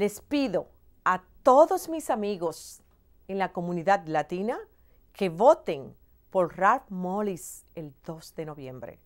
Les pido a todos mis amigos en la comunidad latina que voten por Ralph Mollis el 2 de noviembre.